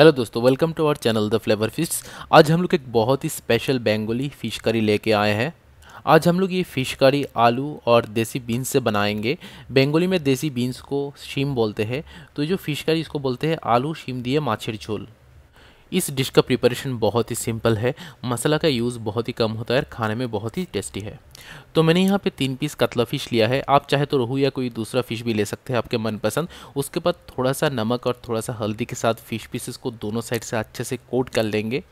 hello दोस्तों welcome to our channel the flavour fish आज हम लोग एक बहुत ही स्पेशल बेंगोली फ़िश करी लेके आए हैं आज हम लोग ये फ़िश करी आलू और देसी बीन्स से बनाएंगे बेंगोली में देसी बीन्स को शीम बोलते हैं तो जो फ़िश करी इसको बोलते हैं आलू शीम दिए माछिर झोल इस डिश का प्रिपरेशन बहुत ही सिंपल है मसाला का यूज़ बहुत ही कम होता है और खाने में बहुत ही टेस्टी है तो मैंने यहाँ पे तीन पीस कतला फ़िश लिया है आप चाहे तो रोहू या कोई दूसरा फ़िश भी ले सकते हैं आपके मनपसंद उसके बाद थोड़ा सा नमक और थोड़ा सा हल्दी के साथ फ़िश पीसेस को दोनों साइड से अच्छे से कोट कर लेंगे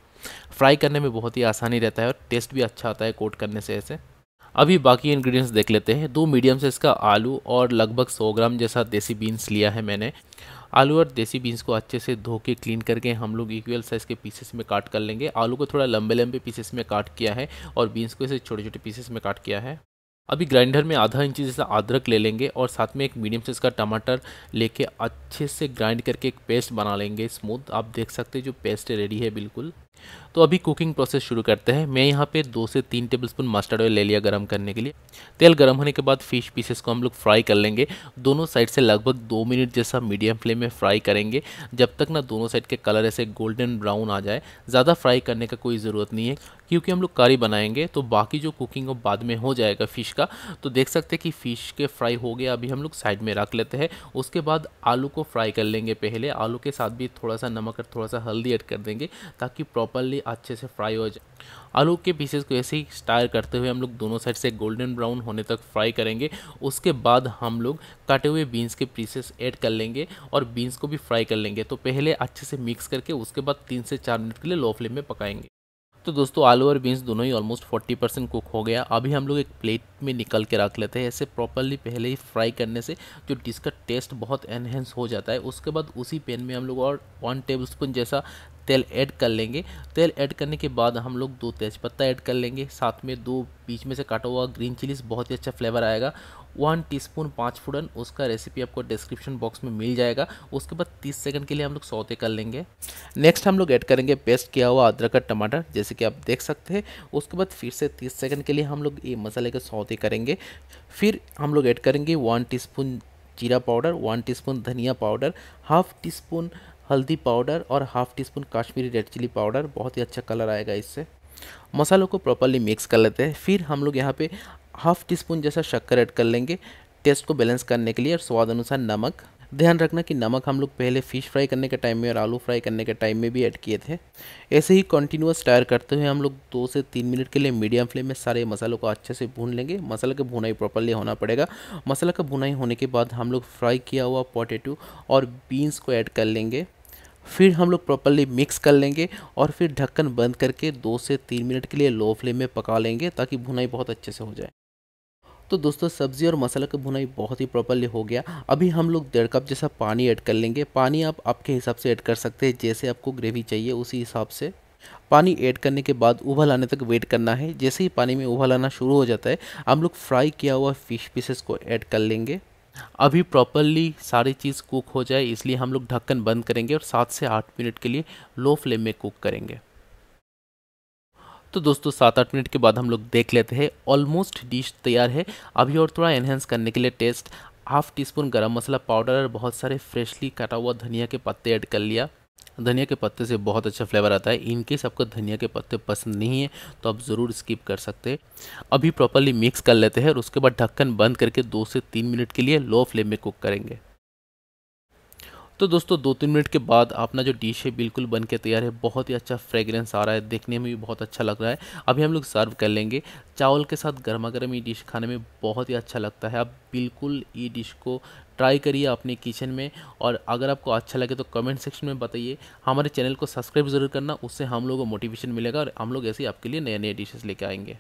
फ्राई करने में बहुत ही आसानी रहता है और टेस्ट भी अच्छा आता है कोट करने से ऐसे अभी बाकी इंग्रेडिएंट्स देख लेते हैं दो मीडियम साइज़ का आलू और लगभग 100 ग्राम जैसा देसी बीन्स लिया है मैंने आलू और देसी बीन्स को अच्छे से धो के क्लीन करके हम लोग इक्वल साइज़ के पीसेस में काट कर लेंगे आलू को थोड़ा लंबे लंबे पीसेस में काट किया है और बीन्स को इसे छोटे छोटे पीसेस में काट किया है अभी ग्राइंडर में आधा इंच जैसा अदरक ले लेंगे और साथ में एक मीडियम साइज़ का टमाटर लेके अच्छे से ग्राइंड करके एक पेस्ट बना लेंगे स्मूथ आप देख सकते हैं जो पेस्ट रेडी है बिल्कुल तो अभी कुकिंग प्रोसेस शुरू करते हैं मैं यहाँ पे दो से तीन टेबल स्पून मस्टर्ड ऑयल ले लिया गर्म करने के लिए तेल गर्म होने के बाद फिश पीसेस को हम लोग फ्राई कर लेंगे दोनों साइड से लगभग दो मिनट जैसा मीडियम फ्लेम में फ्राई करेंगे जब तक ना दोनों साइड के कलर ऐसे गोल्डन ब्राउन आ जाए ज़्यादा फ्राई करने का कोई ज़रूरत नहीं है क्योंकि हम लोग करी बनाएंगे तो बाकी जो कुकिंग वो बाद में हो जाएगा फ़िश का तो देख सकते हैं कि फ़िश के फ्राई हो गया अभी हम लोग साइड में रख लेते हैं उसके बाद आलू को फ्राई कर लेंगे पहले आलू के साथ भी थोड़ा सा नमक और थोड़ा सा हल्दी ऐड कर देंगे ताकि प्रॉपरली अच्छे से फ्राई हो जाए आलू के पीसेस को ऐसे ही स्टायर करते हुए हम लोग दोनों साइड से गोल्डन ब्राउन होने तक फ्राई करेंगे उसके बाद हम लोग काटे हुए बीन्स के पीसेस ऐड कर लेंगे और बीन्स को भी फ्राई कर लेंगे तो पहले अच्छे से मिक्स करके उसके बाद तीन से चार मिनट के लिए लो फ्लेम में पकाएंगे तो दोस्तों आलू और बीन्स दोनों ही ऑलमोस्ट 40 परसेंट कुक हो गया अभी हम लोग एक प्लेट में निकल के रख लेते हैं ऐसे प्रॉपरली पहले ही फ्राई करने से जो डिश का टेस्ट बहुत एनहेंस हो जाता है उसके बाद उसी पेन में हम लोग और वन टेबल जैसा तेल ऐड कर लेंगे तेल ऐड करने के बाद हम लोग दो तेज़पत्ता ऐड कर लेंगे साथ में दो बीच में से काटा हुआ ग्रीन चिलीज बहुत ही अच्छा फ्लेवर आएगा वन टीस्पून पाँच फूडन उसका रेसिपी आपको डिस्क्रिप्शन बॉक्स में मिल जाएगा उसके बाद तीस सेकंड के लिए हम लोग सौते कर लेंगे नेक्स्ट हम लोग ऐड करेंगे पेस्ट किया हुआ अदरक का टमाटर जैसे कि आप देख सकते हैं उसके बाद फिर से तीस सेकेंड के लिए हम लोग ये मसाले के सौते करेंगे फिर हम लोग ऐड करेंगे वन टी जीरा पाउडर वन टी धनिया पाउडर हाफ टी स्पून हल्दी पाउडर और half teaspoon Kashmiri red chilli powder बहुत ही अच्छा कलर आएगा इससे मसालों को प्रॉपरली मिक्स कर लेते हैं फिर हम लोग यहाँ पे हाफ टी स्पून जैसा शक्कर ऐड कर लेंगे टेस्ट को बैलेंस करने के लिए और स्वाद अनुसार नमक ध्यान रखना कि नमक हम लोग पहले फ़िश फ्राई करने के टाइम में और आलू फ्राई करने के टाइम में भी ऐड किए थे ऐसे ही कंटिन्यूस टायर करते हुए हम लोग दो से तीन मिनट के लिए मीडियम फ्लेम में सारे मसालों को अच्छे से भून लेंगे मसाला का भुनाई प्रॉपरली होना पड़ेगा मसाला का भुनाई होने के बाद हम लोग फ्राई किया हुआ पोटेटो और बीन्स को ऐड कर लेंगे फिर हम लोग प्रॉपरली मिक्स कर लेंगे और फिर ढक्कन बंद करके दो से तीन मिनट के लिए लो फ्लेम में पका लेंगे ताकि भुनाई बहुत अच्छे से हो जाए तो दोस्तों सब्ज़ी और मसाला की भुनाई बहुत ही प्रॉपरली हो गया अभी हम लोग डेढ़ कप जैसा पानी ऐड कर लेंगे पानी आप आपके हिसाब से ऐड कर सकते हैं जैसे आपको ग्रेवी चाहिए उसी हिसाब से पानी ऐड करने के बाद उबल आने तक वेट करना है जैसे ही पानी में उबल आना शुरू हो जाता है हम लोग फ्राई किया हुआ फ़िश पीसेस को ऐड कर लेंगे अभी प्रॉपरली सारी चीज़ कुक हो जाए इसलिए हम लोग ढक्कन बंद करेंगे और सात से आठ मिनट के लिए लो फ्लेम में कुक करेंगे तो दोस्तों सात आठ मिनट के बाद हम लोग देख लेते हैं ऑलमोस्ट डिश तैयार है अभी और थोड़ा एनहेंस करने के लिए टेस्ट हाफ टी स्पून गर्म मसाला पाउडर और बहुत सारे फ्रेशली काटा हुआ धनिया के पत्ते ऐड कर लिया धनिया के पत्ते से बहुत अच्छा फ्लेवर आता है इनकेस आपको धनिया के पत्ते पसंद नहीं है तो आप ज़रूर स्किप कर सकते हैं अभी प्रॉपरली मिक्स कर लेते हैं और उसके बाद ढक्कन बंद करके दो से तीन मिनट के लिए लो फ्लेम में कुक करेंगे तो दोस्तों दो तीन मिनट के बाद अपना जो डिश है बिल्कुल बन के तैयार है बहुत ही अच्छा फ्रेग्रेंस आ रहा है देखने में भी बहुत अच्छा लग रहा है अभी हम लोग सर्व कर लेंगे चावल के साथ गर्मा गर्म ये डिश खाने में बहुत ही अच्छा लगता है आप बिल्कुल ये डिश को ट्राई करिए अपने किचन में और अगर आपको अच्छा लगे तो कमेंट सेक्शन में बताइए हमारे चैनल को सब्सक्राइब ज़रूर करना उससे हम लोगों को मोटिवेशन मिलेगा और हम लोग ऐसे ही आपके लिए नए नए डिशेज़ लेके आएंगे